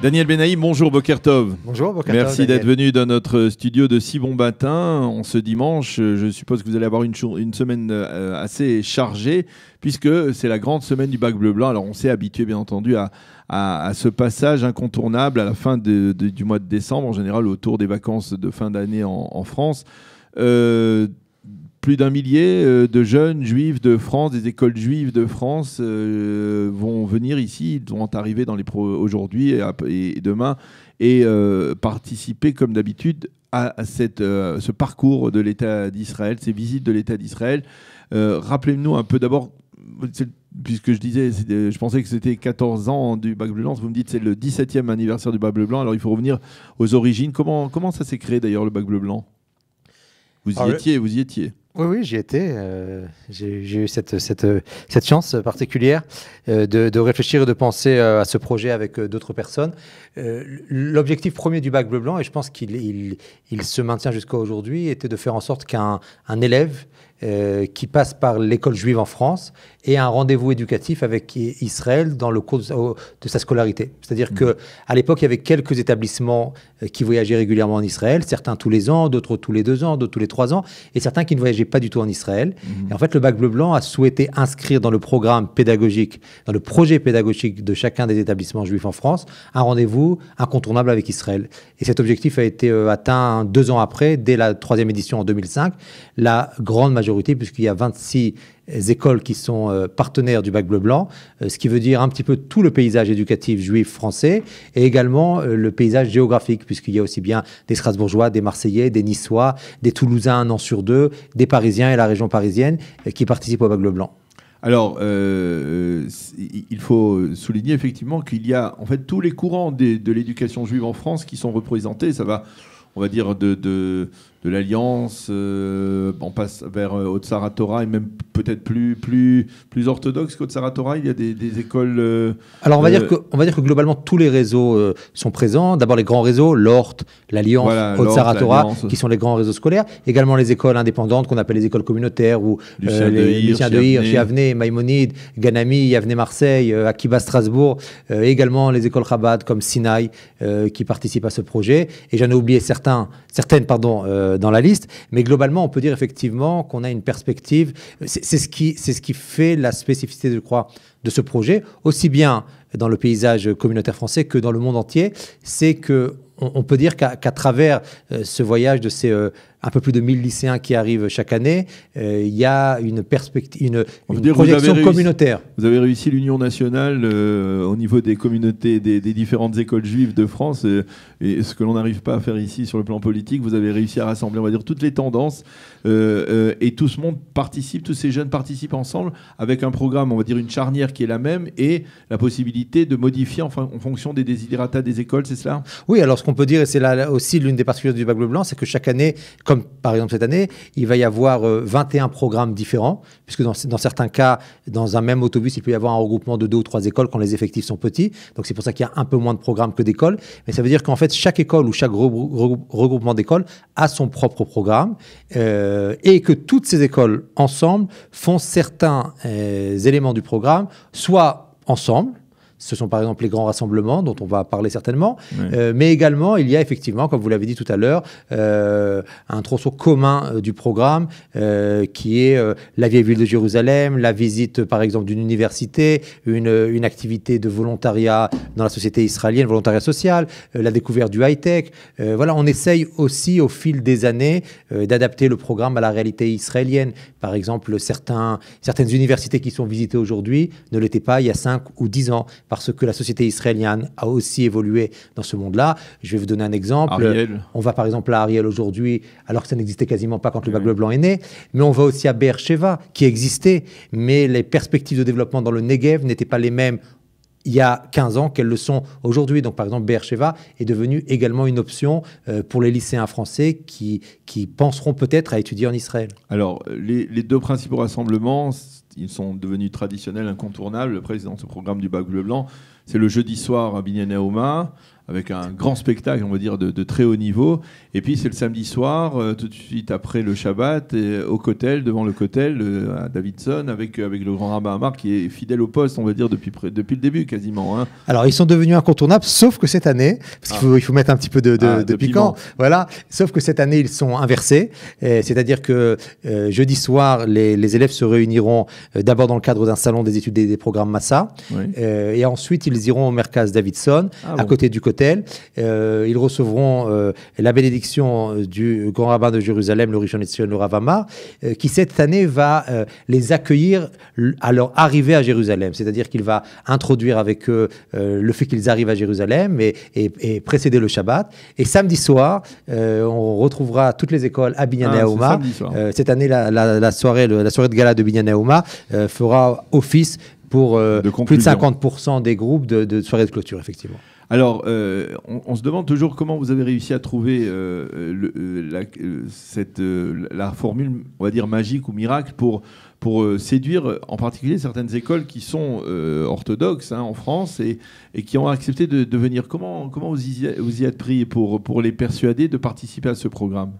Daniel Benaï, bonjour Bokertov. Bonjour Bokertov. Merci d'être venu dans notre studio de si bon matin. En ce dimanche, je suppose que vous allez avoir une, semaine euh, assez chargée, puisque c'est la grande semaine du bac bleu-blanc. Alors on s'est habitué bien entendu à, ce passage incontournable à la fin du mois de décembre, en général autour des vacances de fin d'année en, France. Euh, plus d'un millier euh, de jeunes juifs de France, des écoles juives de France euh, vont venir ici, ils vont arriver dans les aujourd'hui et, demain et euh, participer comme d'habitude à cette, ce parcours de l'État d'Israël, ces visites de l'État d'Israël. Rappelez-nous un peu d'abord puisque je disais, je pensais que c'était 14 ans du Bac Bleu Blanc, vous me dites c'est le 17e anniversaire du Bac Bleu Blanc, alors il faut revenir aux origines. Comment, comment ça s'est créé d'ailleurs le Bac Bleu Blanc vous y, ah étiez, vous y étiez, oui, oui, j'y étais. Euh, j'ai eu cette, cette, cette, chance particulière euh, de, de, réfléchir et de penser euh, à ce projet avec d'autres personnes. L'objectif premier du bac bleu blanc, et je pense qu'il il, se maintient jusqu'à aujourd'hui, était de faire en sorte qu'un élève euh, qui passe par l'école juive en France et un rendez-vous éducatif avec Israël dans le cours de sa scolarité. C'est-à-dire qu'à mm. que à l'époque, il y avait quelques établissements euh, qui voyageaient régulièrement en Israël, certains tous les ans, d'autres tous les deux ans, d'autres tous les trois ans, et certains qui ne voyageaient pas du tout en Israël. Mm. Et en fait, le bac bleu-blanc a souhaité inscrire dans le programme pédagogique, dans le projet pédagogique de chacun des établissements juifs en France, un rendez-vous incontournable avec Israël. Et cet objectif a été euh, atteint deux ans après, dès la troisième édition en 2005. La grande majorité puisqu'il y a 26 écoles qui sont euh, partenaires du bac bleu blanc, euh, ce qui veut dire un petit peu tout le paysage éducatif juif français et également euh, le paysage géographique, puisqu'il y a aussi bien des Strasbourgeois, des Marseillais, des Niçois, des Toulousains un an sur deux, des Parisiens et la région parisienne qui participent au bac bleu blanc. Alors, il faut souligner effectivement qu'il y a en fait tous les courants de l'éducation juive en France qui sont représentés. Ça va on va dire, de, de l'Alliance, euh, on passe vers euh, Haute-Saratora et même peut-être plus, plus, plus orthodoxe qu'Haute-Saratora. Il y a des, écoles. Euh, Alors on va, dire que, on va dire que globalement tous les réseaux sont présents. D'abord les grands réseaux, l'Orte, l'Alliance, Haute-Saratora, qui sont les grands réseaux scolaires. Également les écoles indépendantes qu'on appelle les écoles communautaires ou Lucien de Hir, Maimonide, Maïmonide, Ganami, avenez, Marseille, Akiba Strasbourg. également les écoles Chabad comme Sinaï qui participent à ce projet. Et j'en ai oublié certains, certaines, pardon euh, dans la liste. Mais globalement, on peut dire effectivement qu'on a une perspective. C'est ce, qui, ce qui fait la spécificité, je crois, de ce projet, aussi bien dans le paysage communautaire français que dans le monde entier. C'est que on, peut dire qu'à travers euh, ce voyage de ces euh, un peu plus de 1000 lycéens qui arrivent chaque année, euh, il y a une perspective, une, projection communautaire. Vous avez réussi l'union nationale euh, au niveau des communautés, des, différentes écoles juives de France, euh, et ce que l'on n'arrive pas à faire ici sur le plan politique, vous avez réussi à rassembler, on va dire, toutes les tendances, et tout ce monde participe, tous ces jeunes participent ensemble avec un programme, on va dire, une charnière qui est la même, et la possibilité de modifier en, fonction des désiderata des écoles, c'est cela Oui, alors ce qu'on peut dire, et c'est là, aussi l'une des particularités du bac bleu blanc, c'est que chaque année, comme par exemple cette année, il va y avoir 21 euh, programmes différents, puisque dans, certains cas, dans un même autobus, il peut y avoir un regroupement de deux ou trois écoles quand les effectifs sont petits. Donc c'est pour ça qu'il y a un peu moins de programmes que d'écoles. Mais ça veut dire qu'en fait, chaque école ou chaque regroupement d'écoles a son propre programme euh, et que toutes ces écoles ensemble font certains euh, éléments du programme, soit ensemble, ce sont par exemple les grands rassemblements dont on va parler certainement, euh, mais également il y a effectivement, comme vous l'avez dit tout à l'heure, euh, un tronçon commun euh, du programme qui est la vieille ville de Jérusalem, la visite par exemple d'une université, une, activité de volontariat dans la société israélienne, volontariat social, la découverte du high-tech. voilà, on essaye aussi au fil des années d'adapter le programme à la réalité israélienne. Par exemple, certaines universités qui sont visitées aujourd'hui ne l'étaient pas il y a 5 ou 10 ans parce que la société israélienne a aussi évolué dans ce monde-là. Je vais vous donner un exemple. On va par exemple à Ariel aujourd'hui, alors que ça n'existait quasiment pas quand le bac blanc est né, mais on va aussi à Sheva, qui existait, mais les perspectives de développement dans le Negev n'étaient pas les mêmes il y a 15 ans qu'elles le sont aujourd'hui. Donc, par exemple, Sheva est devenue également une option euh, pour les lycéens français qui, qui penseront peut-être à étudier en Israël. Alors, les, les deux principaux rassemblements ils sont devenus traditionnels, incontournables. le président ce programme du bac bleu blanc. C'est le jeudi soir à bignona avec un grand spectacle, on va dire, de, très haut niveau. Et puis c'est le samedi soir, euh, tout de suite après le Shabbat, euh, au Cotel, devant le Cotel, euh, à Davidson, avec, avec le grand rabbin Amar, qui est fidèle au poste, on va dire, depuis, depuis le début quasiment. Hein. Alors ils sont devenus incontournables, sauf que cette année, parce qu'il ah. faut, il faut mettre un petit peu de, de, ah, piquant, voilà, sauf que cette année ils sont inversés, c'est-à-dire que jeudi soir, les, élèves se réuniront d'abord dans le cadre d'un salon des études des, programmes Massa, et ensuite ils iront au Mercas Davidson, ah à côté du Cotel euh, ils recevront euh, la bénédiction euh, du grand rabbin de Jérusalem, le Rishon qui cette année va les accueillir à leur arrivée à Jérusalem. C'est-à-dire qu'il va introduire avec eux le fait qu'ils arrivent à Jérusalem et, précéder le Shabbat. Et samedi soir, on retrouvera toutes les écoles à Binyan ah, cette année, la, soirée, la soirée de gala de Binyan fera office pour plus de 50% des groupes de, de soirées de clôture, effectivement. Alors, euh, on, se demande toujours comment vous avez réussi à trouver euh, euh, la, cette, formule, on va dire, magique ou miracle pour, séduire en particulier certaines écoles qui sont orthodoxes hein, en France et, qui ont accepté de, venir. Comment, vous, y, êtes pris pour les persuader de participer à ce programme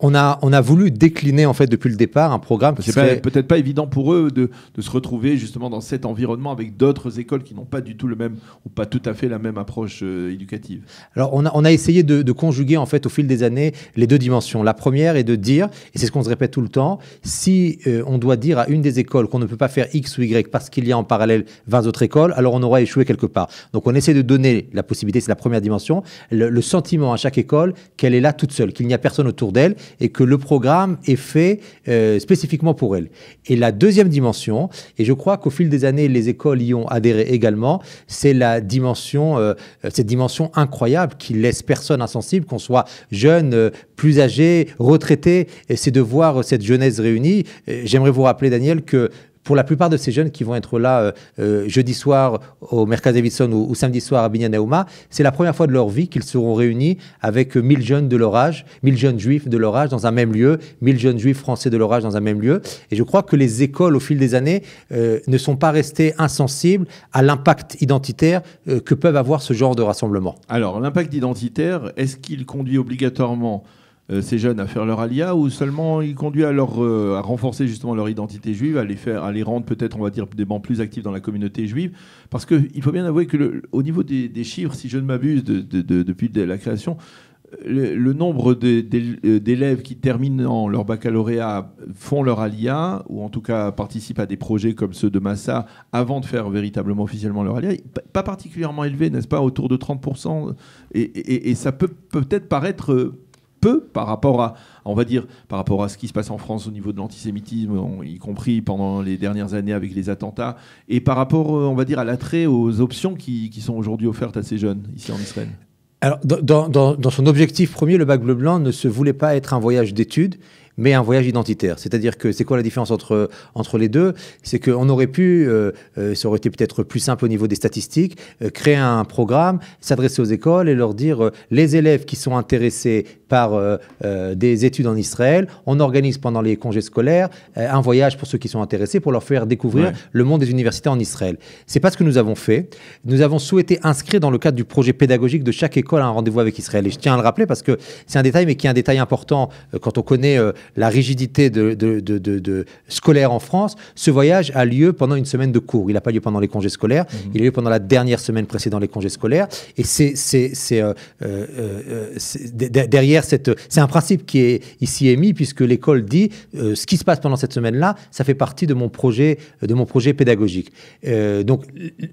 on a, on a voulu décliner en fait depuis le départ un programme qui n'est peut-être pas évident pour eux de, de, se retrouver justement dans cet environnement avec d'autres écoles qui n'ont pas du tout le même ou pas tout à fait la même approche euh, éducative. Alors on a, on a essayé de, conjuguer en fait au fil des années les deux dimensions. La première est de dire, et c'est ce qu'on se répète tout le temps, si euh, on doit dire à une des écoles qu'on ne peut pas faire X ou Y parce qu'il y a en parallèle 20 autres écoles, alors on aura échoué quelque part. Donc on essaie de donner la possibilité, c'est la première dimension, le sentiment à chaque école qu'elle est là toute seule, qu'il n'y a personne autour d'elle et que le programme est fait euh, spécifiquement pour elle. Et la deuxième dimension, et je crois qu'au fil des années, les écoles y ont adhéré également, c'est la dimension, euh, cette dimension incroyable qui laisse personne insensible, qu'on soit jeune, euh, plus âgé, retraité, et c'est de voir cette jeunesse réunie. J'aimerais vous rappeler, Daniel, que pour la plupart de ces jeunes qui vont être là euh, euh, jeudi soir au Mercat Davidson ou, samedi soir à Binyanaouma, c'est la première fois de leur vie qu'ils seront réunis avec 1000 euh, jeunes de leur âge, 1000 jeunes juifs de leur âge dans un même lieu, 1000 jeunes juifs français de leur âge dans un même lieu. Et je crois que les écoles, au fil des années, ne sont pas restées insensibles à l'impact identitaire que peuvent avoir ce genre de rassemblement. Alors, l'impact identitaire, est-ce qu'il conduit obligatoirement euh, ces jeunes à faire leur alia ou seulement il conduit à, leur, euh, à renforcer justement leur identité juive, à les, faire, à les rendre peut-être, on va dire, des bancs plus actifs dans la communauté juive Parce qu'il faut bien avouer que au niveau des, chiffres, si je ne m'abuse, de, de, depuis la création, euh, le, nombre d'élèves qui terminent leur baccalauréat font leur alia, ou en tout cas participent à des projets comme ceux de Massa avant de faire véritablement officiellement leur alia, pas particulièrement élevé, n'est-ce pas, autour de 30%. Et, et ça peut peut-être paraître peu par rapport à, on va dire, par rapport à ce qui se passe en France au niveau de l'antisémitisme, y compris pendant les dernières années avec les attentats, et par rapport, euh, on va dire, à l'attrait aux options qui, sont aujourd'hui offertes à ces jeunes ici en Israël alors, dans, son objectif premier, le bac bleu blanc ne se voulait pas être un voyage d'études, mais un voyage identitaire. C'est-à-dire que c'est quoi la différence entre, entre les deux C'est qu'on aurait pu, euh, euh, ça aurait été peut-être plus simple au niveau des statistiques, créer un programme, s'adresser aux écoles et leur dire les élèves qui sont intéressés par euh, euh, des études en Israël. On organise pendant les congés scolaires euh, un voyage pour ceux qui sont intéressés pour leur faire découvrir le monde des universités en Israël. C'est pas ce que nous avons fait. Nous avons souhaité inscrire dans le cadre du projet pédagogique de chaque école un rendez-vous avec Israël. Et je tiens à le rappeler parce que c'est un détail, mais qui est un détail important quand on connaît la rigidité de, de, scolaire en France. Ce voyage a lieu pendant une semaine de cours. Il n'a pas lieu pendant les congés scolaires. Mhm. Il a lieu pendant la dernière semaine précédant les congés scolaires. Et c'est derrière c'est un principe qui est ici émis, puisque l'école dit euh, ce qui se passe pendant cette semaine-là, ça fait partie de mon projet, de mon projet pédagogique. Euh, donc,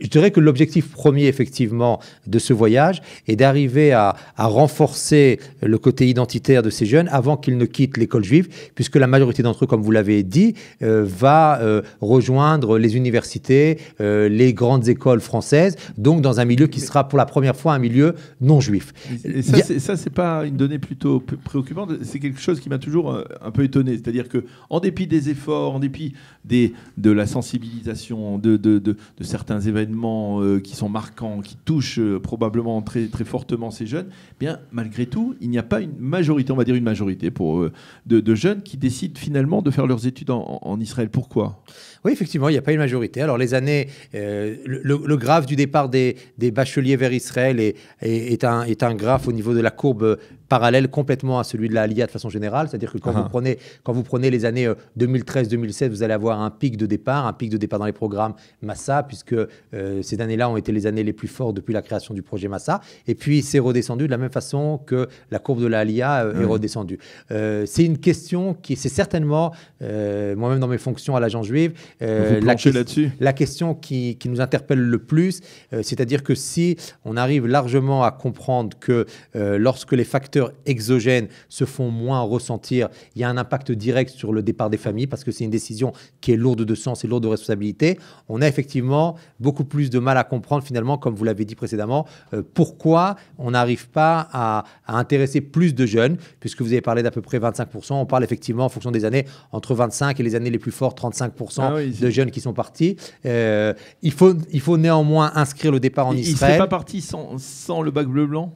je dirais que l'objectif premier, effectivement, de ce voyage est d'arriver à, renforcer le côté identitaire de ces jeunes avant qu'ils ne quittent l'école juive, puisque la majorité d'entre eux, comme vous l'avez dit, euh, va rejoindre les universités, les grandes écoles françaises, donc dans un milieu qui sera pour la première fois un milieu non juif. Et ça, c'est pas une donnée plus plutôt préoccupante, c'est quelque chose qui m'a toujours euh, un, peu étonné. C'est-à-dire que, en dépit des efforts, en dépit des, de la sensibilisation, de, de, certains événements euh, qui sont marquants, qui touchent euh, probablement très, très fortement ces jeunes, eh bien malgré tout, il n'y a pas une majorité, on va dire une majorité pour de, jeunes qui décident finalement de faire leurs études en, Israël. Pourquoi Oui, effectivement, il n'y a pas une majorité. Alors les années, le, graphe du départ des, bacheliers vers Israël un, est un graphe au niveau de la courbe parallèle complètement à celui de la LIA de façon générale. C'est-à-dire que quand, uh-huh. vous prenez, quand vous prenez les années 2013 euh, 2017 vous allez avoir un pic de départ, un pic de départ dans les programmes Massa, puisque euh, ces années-là ont été les années les plus fortes depuis la création du projet Massa. Et puis, c'est redescendu de la même façon que la courbe de la LIA euh, est redescendue. c'est une question qui, c'est certainement, moi-même dans mes fonctions à l'agent juive, la, question qui, nous interpelle le plus. c'est-à-dire que si on arrive largement à comprendre que lorsque les facteurs exogènes se font moins ressentir. Il y a un impact direct sur le départ des familles parce que c'est une décision qui est lourde de sens et lourde de responsabilité. On a effectivement beaucoup plus de mal à comprendre finalement, comme vous l'avez dit précédemment, euh, pourquoi on n'arrive pas à, intéresser plus de jeunes, puisque vous avez parlé d'à peu près 25%. On parle effectivement en fonction des années entre 25 et les années les plus fortes, 35% ah de jeunes qui sont partis. Euh, il, faut, il faut néanmoins inscrire le départ en Israël. Il ne serait pas parti sans, sans le bac bleu blanc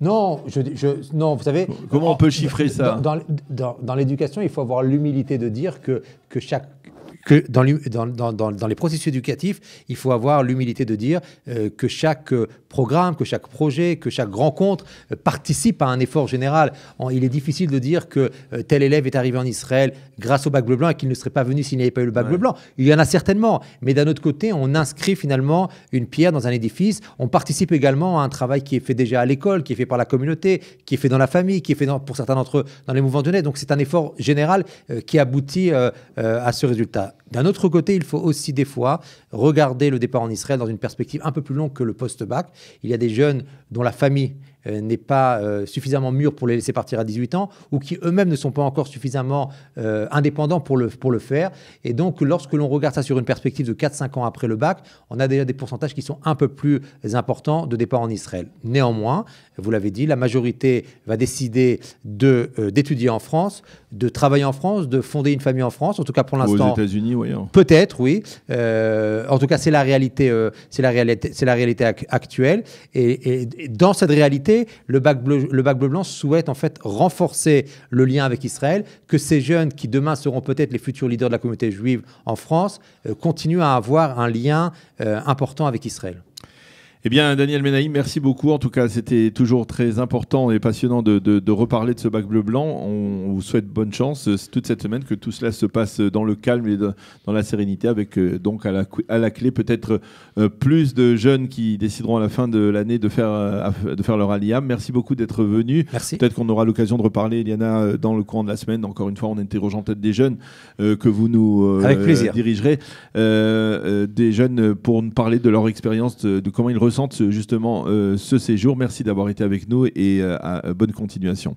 non, je, je, non, vous savez. Comment on peut chiffrer ça Dans, dans l'éducation, il faut avoir l'humilité de dire que, que chaque que dans, les processus éducatifs, il faut avoir l'humilité de dire euh, que chaque euh, programme, que chaque projet, que chaque rencontre euh, participe à un effort général. il est difficile de dire que tel élève est arrivé en Israël grâce au bac bleu blanc et qu'il ne serait pas venu s'il n'y avait pas eu le bac bleu blanc. Il y en a certainement, mais d'un autre côté, on inscrit finalement une pierre dans un édifice. On participe également à un travail qui est fait déjà à l'école, qui est fait par la communauté, qui est fait dans la famille, qui est fait pour certains d'entre eux dans les mouvements de jeunesse. Donc c'est un effort général qui aboutit à ce résultat. D'un autre côté, il faut aussi des fois regarder le départ en Israël dans une perspective un peu plus longue que le post-bac. Il y a des jeunes dont la famille euh, n'est pas euh, suffisamment mûr pour les laisser partir à 18 ans ou qui eux-mêmes ne sont pas encore suffisamment euh, indépendants pour le, pour le faire. Et donc, lorsque l'on regarde ça sur une perspective de 4-5 ans après le bac, on a déjà des pourcentages qui sont un peu plus importants de départ en Israël. Néanmoins, vous l'avez dit, la majorité va décider d'étudier en France, de travailler en France, de fonder une famille en France, en tout cas pour l'instant. Aux États-Unis, oui. Hein. Peut-être, oui. en tout cas, c'est la réalité, c'est la réalité, c'est la réalité actuelle. et dans cette réalité, le bac, bleu, le blanc souhaite en fait renforcer le lien avec Israël, que ces jeunes qui demain seront peut-être les futurs leaders de la communauté juive en France euh, continuent à avoir un lien euh, important avec Israël. Eh bien, Daniel Menaï, merci beaucoup. En tout cas, c'était toujours très important et passionnant de, reparler de ce bac bleu-blanc. On vous souhaite bonne chance euh, toute cette semaine, que tout cela se passe euh, dans le calme et dans la sérénité, avec euh, donc à la, à la clé peut-être plus de jeunes qui décideront à la fin de l'année de faire, de faire leur alia Merci beaucoup d'être venu. Merci. Peut-être qu'on aura l'occasion de reparler, Eliana, dans le courant de la semaine. Encore une fois, on interrogeant peut-être des jeunes que vous nous dirigerez, des jeunes pour nous parler de leur expérience, de comment ils justement euh, ce séjour. Merci d'avoir été avec nous et euh, à euh, bonne continuation.